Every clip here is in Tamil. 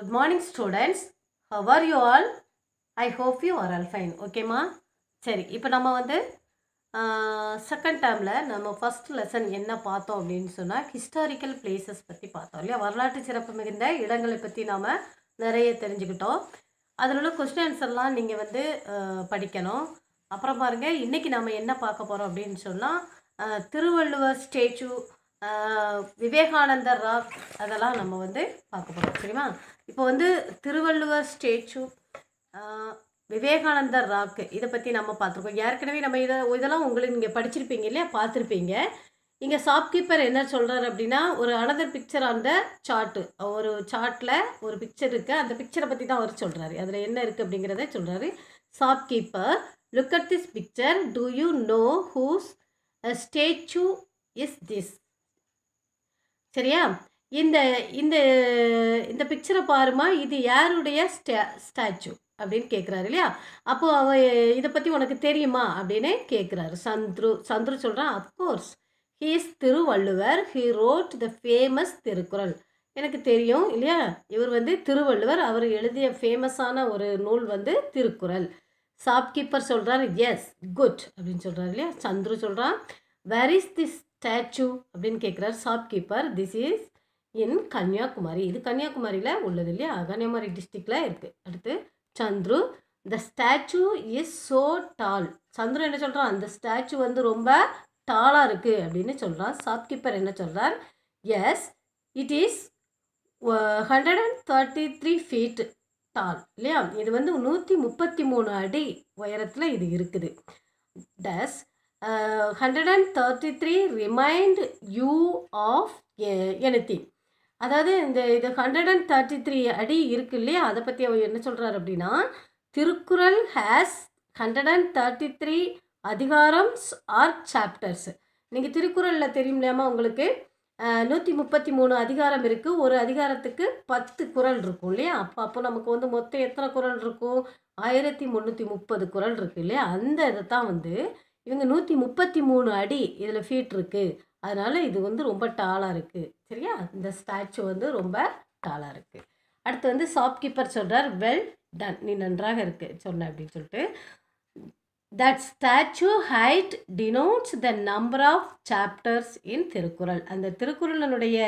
good morning students how are you all I hope you are all fine ஓகேம்மா சரி இப்போ நம்ம வந்து செகண்ட் டேர்மில் நம்ம ஃபஸ்ட் லெசன் என்ன பார்த்தோம் அப்படின்னு சொன்னால் ஹிஸ்டாரிக்கல் பிளேசஸ் பற்றி பார்த்தோம் இல்லையா வரலாற்று சிறப்பு மிகுந்த இடங்களை பற்றி நாம் நிறைய தெரிஞ்சுக்கிட்டோம் அதில் உள்ள கொஸ்டின் எல்லாம் நீங்கள் வந்து படிக்கணும் அப்புறம் பாருங்கள் இன்றைக்கி நம்ம என்ன பார்க்க போகிறோம் அப்படின்னு சொன்னால் திருவள்ளுவர் ஸ்டேச்சு விவேகானந்தர் ராக் அதெல்லாம் நம்ம வந்து பார்க்க போகிறோம் சரிமா இப்போ வந்து திருவள்ளுவர் ஸ்டேச்சு விவேகானந்தர் ராக்கு இதை பற்றி நம்ம பார்த்துருக்கோம் ஏற்கனவே நம்ம இதை இதெல்லாம் உங்களுக்கு நீங்கள் படிச்சிருப்பீங்க இல்லையா பார்த்துருப்பீங்க இங்கே ஷாப்கீப்பர் என்ன சொல்கிறார் அப்படின்னா ஒரு அனதர் பிக்சர் அந்த சார்ட்டு ஒரு சார்ட்டில் ஒரு பிக்சர் இருக்குது அந்த பிக்சரை பற்றி தான் அவர் சொல்கிறாரு அதில் என்ன இருக்குது அப்படிங்கிறத சொல்கிறாரு shopkeeper look at this picture do you know whose statue is this சரியா இந்த இந்த இந்த பிக்சரை பாருமா இது யாருடைய ஸ்டே ஸ்டாச்சு அப்படின்னு கேட்குறாரு இல்லையா அப்போது அவ இதை பற்றி உனக்கு தெரியுமா அப்படின்னு கேட்குறாரு சந்துரு சந்துரு சொல்கிறான் of course he's Thiruvalluvar he wrote the famous Thirukkural எனக்கு தெரியும் இல்லையா இவர் வந்து திருவள்ளுவர் அவர் எழுதிய ஃபேமஸான ஒரு நூல் வந்து திருக்குறள் ஷாப்கீப்பர் சொல்கிறார் எஸ் குட் அப்படின்னு சொல்கிறார் இல்லையா சந்துரு சொல்கிறான் வெர் இஸ் திஸ் ஸ்டாச்சு அப்படின்னு கேட்குறார் keeper this is in Kanyakumari இது கன்னியாகுமரியில் உள்ளது இல்லையா கன்னியாகுமரி டிஸ்ட்ரிக்டில் இருக்குது அடுத்து Chandru the statue is so tall Chandru என்ன சொல்கிறான் அந்த ஸ்டாச்சு வந்து ரொம்ப டாலாக இருக்குது அப்படின்னு சொல்கிறான் கீப்பர் என்ன சொல்கிறார் yes it is hundred and thirty three feet tall இல்லையா இது வந்து நூற்றி முப்பத்தி மூணு அடி உயரத்தில் இது இருக்குது does hundred and thirty three remind you of anything அதாவது இந்த இது ஹண்ட்ரட் அண்ட் தேர்ட்டி த்ரீ அடி இருக்கு இல்லையா அதை பற்றி அவர் என்ன சொல்கிறார் அப்படின்னா Thirukkural has hundred and thirty three அதிகாரம்ஸ் ஆர் சாப்டர்ஸ் நீங்கள் திருக்குறளில் தெரியும் இல்லையாமா உங்களுக்கு நூற்றி முப்பத்தி மூணு அதிகாரம் இருக்குது ஒரு அதிகாரத்துக்கு பத்து குரல் இருக்கும் இல்லையா அப்போ அப்போ நமக்கு வந்து மொத்தம் எத்தனை குரல் இருக்கும் ஆயிரத்தி முந்நூற்றி முப்பது குரல் இருக்குது இல்லையா அந்த இதை தான் வந்து இவங்க நூற்றி முப்பத்தி மூணு அடி இதில் ஃபீட் இருக்குது அதனால் இது வந்து ரொம்ப டாலாக இருக்குது சரியா இந்த ஸ்டாச்சு வந்து ரொம்ப டாலாக இருக்குது அடுத்து வந்து ஷாப்கீப்பர் சொல்கிறார் வெல் டன் நீ நன்றாக இருக்கு சொன்ன அப்படின்னு சொல்லிட்டு that statue height denotes the number of chapters in Thirukkural அந்த திருக்குறளினுடைய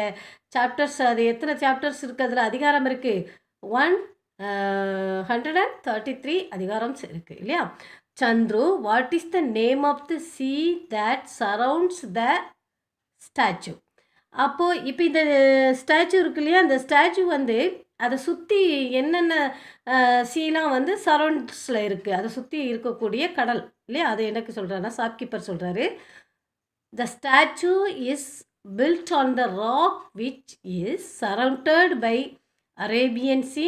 சாப்டர்ஸ் அது எத்தனை சாப்டர்ஸ் இருக்குது அதில் அதிகாரம் இருக்குது one hundred uh, and thirty three அதிகாரம்ஸ் இருக்குது இல்லையா Chandru, what is the name of the sea that surrounds the statue அப்போது இப்போ இந்த ஸ்டாச்சு இருக்கு இல்லையா அந்த ஸ்டாச்சு வந்து அதை சுற்றி என்னென்ன சீலாம் வந்து சரௌண்ட்ஸில் இருக்குது அதை சுற்றி இருக்கக்கூடிய கடல் இல்லையா அதை எனக்கு சொல்கிறாருன்னா ஷாப்கீப்பர் சொல்கிறாரு the statue is built on the rock which is surrounded by Arabian Sea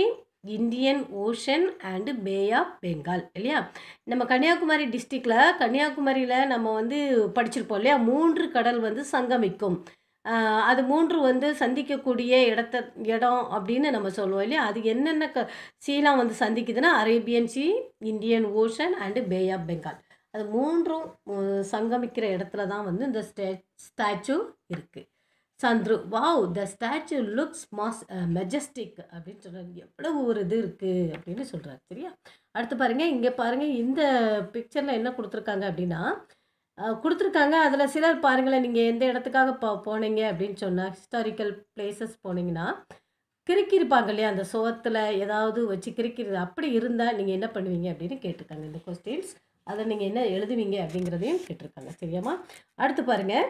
Indian Ocean and Bay of Bengal இல்லையா நம்ம கன்னியாகுமரி டிஸ்ட்ரிக்டில் கன்னியாகுமரியில் நம்ம வந்து படிச்சிருப்போம் இல்லையா மூன்று கடல் வந்து சங்கமிக்கும் அது மூன்று வந்து சந்திக்கக்கூடிய இடத்த இடம் அப்படின்னு நம்ம சொல்லுவோம் இல்லையா அது என்னென்ன க சீலாம் வந்து சந்திக்குதுன்னா Arabian Sea Indian Ocean and Bay of Bengal அது மூன்றும் சங்கமிக்கிற இடத்துல தான் வந்து இந்த ஸ்டே ஸ்டாச்சு இருக்குது சந்துரு வாவ் த ஸ்டாச்சு லுக்ஸ் மாஸ் மெஜஸ்டிக் அப்படின்னு சொல்கிறாங்க எவ்வளவு ஒரு இது இருக்குது அப்படின்னு சொல்கிறாரு சரியா அடுத்து பாருங்கள் இங்கே பாருங்கள் இந்த பிக்சரில் என்ன கொடுத்துருக்காங்க அப்படின்னா கொடுத்துருக்காங்க அதில் சிலர் பாருங்களேன் நீங்கள் எந்த இடத்துக்காக போ போனீங்க அப்படின்னு சொன்னால் ஹிஸ்டாரிக்கல் பிளேசஸ் போனீங்கன்னா கிறுக்கியிருப்பாங்க இல்லையா அந்த சோத்தில் ஏதாவது வச்சு கிறுக்கிறது அப்படி இருந்தால் நீங்கள் என்ன பண்ணுவீங்க அப்படின்னு கேட்டிருக்காங்க இந்த கொஸ்டின்ஸ் அதை நீங்கள் என்ன எழுதுவீங்க அப்படிங்கிறதையும் கேட்டிருக்காங்க சரியாமா அடுத்து பாருங்கள்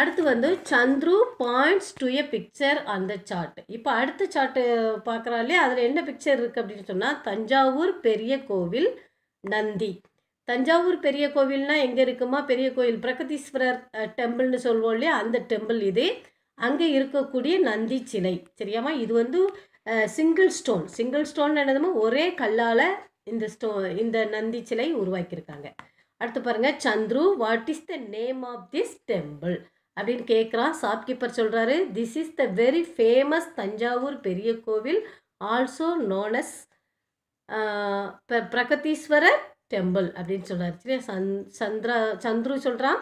அடுத்து வந்து Chandru points to a picture அந்த சார்ட் இப்போ அடுத்த சார்ட்டு பார்க்குறாலே அதில் என்ன பிக்சர் இருக்குது அப்படின்னு சொன்னால் தஞ்சாவூர் பெரிய கோவில் நந்தி தஞ்சாவூர் பெரிய கோவில்னா எங்கே இருக்குமா பெரிய கோவில் பிரகதீஸ்வரர் டெம்பிள்னு சொல்வோம் இல்லையா அந்த டெம்பிள் இது அங்கே இருக்கக்கூடிய நந்தி சிலை சரியாமா இது வந்து சிங்கிள் ஸ்டோன் சிங்கிள் ஸ்டோன் என்னதுமோ ஒரே கல்லால் இந்த ஸ்டோ இந்த நந்தி சிலை உருவாக்கியிருக்காங்க அடுத்து பாருங்கள் Chandru what is the name of this temple அப்படின்னு கேட்குறான் ஷாப்கீப்பர் சொல்கிறாரு this is the very famous Thanjavur Periya Kovil also known as Brihadeeswarar temple அப்படின்னு சொல்கிறார் சரியா சந் சந்திரா சந்துரு சொல்கிறான்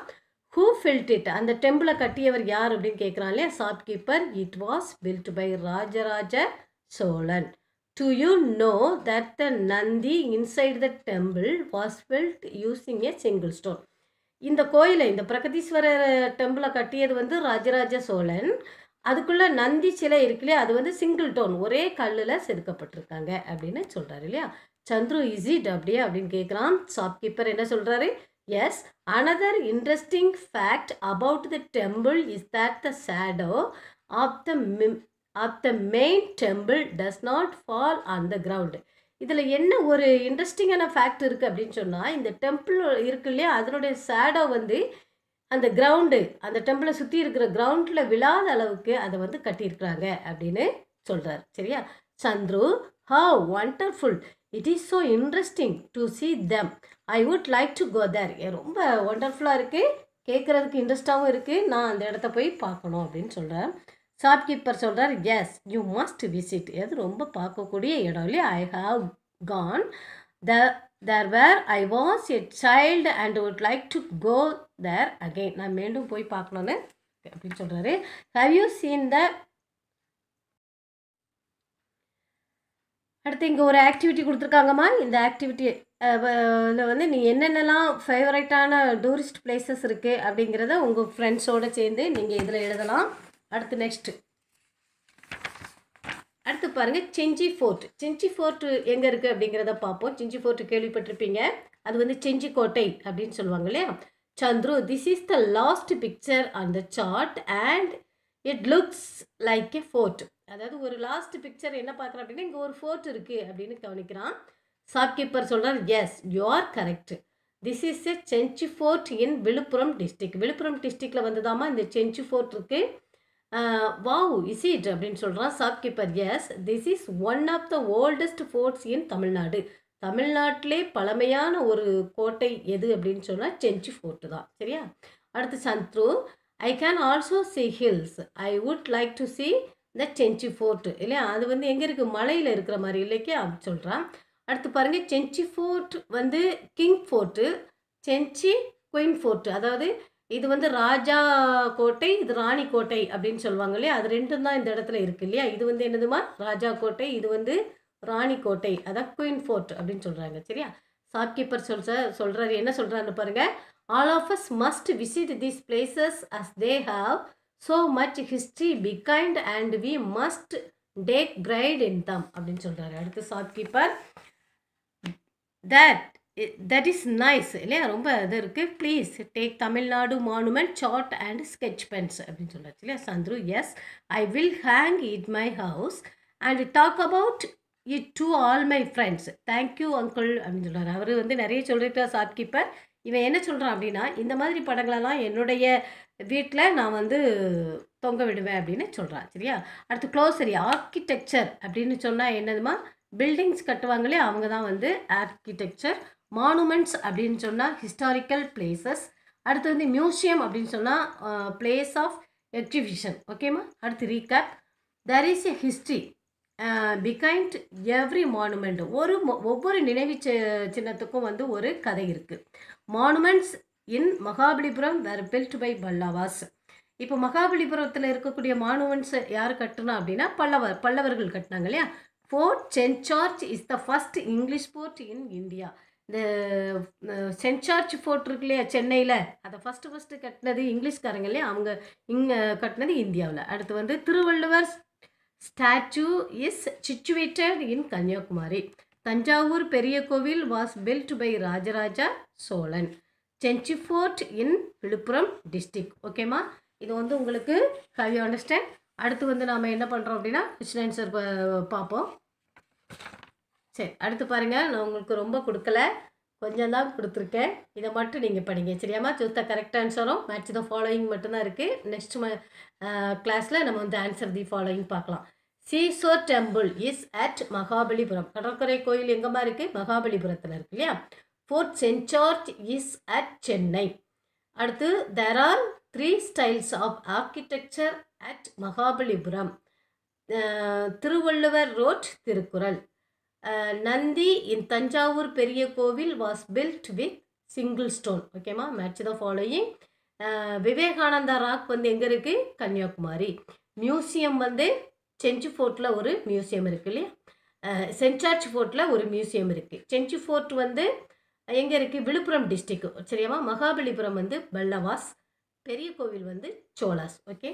ஹூ ஃபில்ட் இட் அந்த டெம்பிளை கட்டியவர் யார் அப்படின்னு கேட்குறான் இல்லையா shopkeeper it was built by Rajaraja Cholan do you know that the Nandi inside the temple was built using a single stone இந்த கோயிலை இந்த பிரகதீஸ்வரர் டெம்பிளை கட்டியது வந்து ராஜராஜ சோழன் அதுக்குள்ளே நந்தி சிலை இருக்குல்லையே அது வந்து சிங்கிள் டோன் ஒரே கல்லில் செதுக்கப்பட்டிருக்காங்க அப்படின்னு சொல்கிறாரு இல்லையா சந்துரு இசிட் அப்படியே அப்படின்னு கேட்குறான் ஷாப்கீப்பர் என்ன சொல்கிறாரு yes another interesting fact about the temple is that the shadow of the மிம் up the main temple does not fall on the ground இதில் என்ன ஒரு இன்ட்ரெஸ்டிங்கான ஃபேக்ட் இருக்குது அப்படின்னு சொன்னால் இந்த டெம்பிள் இருக்கு இல்லையா அதனுடைய சேடோ வந்து அந்த கிரவுண்டு அந்த டெம்பிளை சுற்றி இருக்கிற கிரவுண்டில் விழாத அளவுக்கு அதை வந்து கட்டியிருக்கிறாங்க அப்படின்னு சொல்கிறார் சரியா Chandru how wonderful it is so interesting to see them I would like to go there ரொம்ப ஒண்டர்ஃபுல்லாக இருக்குது கேட்குறதுக்கு இன்ட்ரெஸ்டாகவும் இருக்குது நான் அந்த இடத்த போய் பார்க்கணும் அப்படின்னு சொல்கிறேன் ஷாப்கீப்பர் சொல்கிறார் எஸ் யூ மஸ்ட் விசிட் அது ரொம்ப பார்க்கக்கூடிய இடம் இல்லையா I have gone the there where I was a child and would like to go there again நான் மீண்டும் போய் பார்க்கணுன்னு அப்படின்னு சொல்கிறாரு ஹவ் யூ சீன் த அடுத்து இங்கே ஒரு ஆக்டிவிட்டி கொடுத்துருக்காங்கம்மா இந்த ஆக்டிவிட்டி வந்து நீ என்னென்னலாம் ஃபேவரட்டான டூரிஸ்ட் பிளேசஸ் இருக்குது அப்படிங்கிறத உங்கள் ஃப்ரெண்ட்ஸோடு சேர்ந்து நீங்கள் இதில் எழுதலாம் அடுத்து நெக்ஸ்ட்டு அடுத்து பாருங்கள் செஞ்சி ஃபோர்ட் செஞ்சி ஃபோர்ட்டு எங்கே இருக்குது அப்படிங்கிறத பார்ப்போம் செஞ்சி ஃபோர்ட்டு கேள்விப்பட்டிருப்பீங்க அது வந்து செஞ்சி கோட்டை அப்படின்னு சொல்லுவாங்க இல்லையா Chandru this is the last picture on the chart and it looks like a fort அதாவது ஒரு லாஸ்ட் பிக்சர் என்ன பார்க்குறோம் அப்படின்னா இங்கே ஒரு ஃபோர்ட் இருக்குது அப்படின்னு கவனிக்கிறான் ஷாப்கீப்பர் சொல்கிறார் yes you are correct this is a Gingee fort in Villupuram district Villupuram டிஸ்ட்ரிக்டில் வந்து இந்த செஞ்சி ஃபோர்ட் இருக்குது வாவ் இஸ் இட் அப்படின்னு சொல்கிறான் shopkeeper yes this is one of the oldest forts in Tamil Nadu தமிழ்நாட்டிலே பழமையான ஒரு கோட்டை எது அப்படின்னு சொன்னால் செஞ்சி ஃபோர்ட்டு தான் சரியா அடுத்து Chandru I can also see hills I would like to see the Gingee fort இல்லையா அது வந்து எங்கே இருக்குது மலையில் இருக்கிற மாதிரி இல்லைக்கே அப்படி சொல்கிறான் அடுத்து பாருங்கள் செஞ்சி ஃபோர்ட் வந்து king fort Gingee queen fort அதாவது இது வந்து ராஜா கோட்டை இது ராணி கோட்டை அப்படின்னு சொல்லுவாங்க இல்லையா அது ரெண்டும் தான் இந்த இடத்துல இருக்குது இல்லையா இது வந்து என்னதுமா ராஜா கோட்டை இது வந்து ராணி கோட்டை அதான் குயின் ஃபோர்ட் அப்படின்னு சொல்கிறாங்க சரியா சாப்கீப்பர் சொல்ற சொல்கிறாரு என்ன சொல்கிறாருன்னு பாருங்கள் all of us must visit these places as they have so much history behind and we must take pride in them அப்படின்னு சொல்கிறாரு அடுத்து shopkeeper that that is nice இல்லையா ரொம்ப இது இருக்குது please take Tamil Nadu monument chart and sketch pens அப்படின்னு சொல்கிறாச்சு இல்லையா Chandru yes I will hang it my house and talk about it to all my friends thank you uncle அப்படின்னு சொல்கிறார் அவர் வந்து நிறைய சாப் கீப்பர் இவன் என்ன சொல்கிறான் அப்படின்னா இந்த மாதிரி படங்களெல்லாம் என்னுடைய வீட்டில் நான் வந்து தொங்க விடுவேன் அப்படின்னு சொல்கிறான் சரியா அடுத்து க்ளோசரி ஆர்கிடெக்சர் அப்படின்னு சொன்னால் என்னதுமா பில்டிங்ஸ் கட்டுவாங்களே அவங்க தான் வந்து ஆர்கிடெக்சர் மானுமெண்ட்ஸ் அப்படின்னு சொன்னால் ஹிஸ்டாரிக்கல் பிளேசஸ் அடுத்து வந்து மியூசியம் அப்படின்னு சொன்னால் பிளேஸ் ஆஃப் எக்ஸிபிஷன் ஓகேம்மா அடுத்து recap there is a history behind every monument ஒரு ஒவ்வொரு நினைவு சின்னத்துக்கும் வந்து ஒரு கதை இருக்குது monuments in Mahabalipuram were built by Pallavas இப்போ மகாபலிபுரத்தில் இருக்கக்கூடிய மானுமெண்ட்ஸ் யார் கட்டணும் அப்படின்னா பல்லவர் பல்லவர்கள் கட்டினாங்க இல்லையா fort Saint George is the the English fort in India இந்த சென்ட் ஜார்ஜ் ஃபோர்ட் இருக்கு இல்லையா சென்னையில் அதை ஃபஸ்ட்டு ஃபஸ்ட்டு கட்டினது இங்கிலீஷ்காரங்க இல்லையா அவங்க இங்கே கட்டினது இந்தியாவில் அடுத்து வந்து Thiruvalluvar statue is situated in Kanyakumari Thanjavur Periya Kovil was built by Rajaraja Cholan Gingee fort in Villupuram district ஓகேம்மா இது வந்து உங்களுக்கு ஹவ் யூ அண்டர்ஸ்டாண்ட் அடுத்து வந்து நாம் என்ன பண்ணுறோம் அப்படின்னா கொஸ்டின் ஆன்சர் பார்ப்போம் சரி அடுத்து பாருங்கள் நான் உங்களுக்கு ரொம்ப கொடுக்கல கொஞ்சம் தான் கொடுத்துருக்கேன் இதை மட்டும் நீங்கள் படிங்க சரியாமா சுத்த கரெக்ட் ஆன்சரும் மேட்ச் த ஃபாலோயிங் மட்டும்தான் இருக்குது நெக்ஸ்ட் ம கிளாஸில் நம்ம வந்து ஆன்சர் தி ஃபாலோயிங் பார்க்கலாம் seashore temple is at Mahabalipuram கடற்கரை கோயில் எங்கேமா இருக்குது மகாபலிபுரத்தில் இருக்கு இல்லையா fort Saint George is at Chennai அடுத்து there are three styles of architecture at Mahabalipuram Thiruvalluvar wrote Thirukkural Nandi in Thanjavur Periya Kovil was built with single stone ஓகேமா match the following Vivekananda rock வந்து எங்கே இருக்குது கன்னியாகுமரி மியூசியம் வந்து செஞ்சு ஃபோர்ட்டில் ஒரு மியூசியம் இருக்குது இல்லையா சென்ட் ஜார்ஜ் ஃபோர்ட்டில் ஒரு மியூசியம் இருக்குது செஞ்சு ஃபோர்ட் வந்து எங்கே இருக்குது விழுப்புரம் டிஸ்ட்ரிக்கு சரியாமா மகாபலிபுரம் வந்து பல்லவாஸ் பெரிய கோவில் வந்து சோலாஸ் ஓகே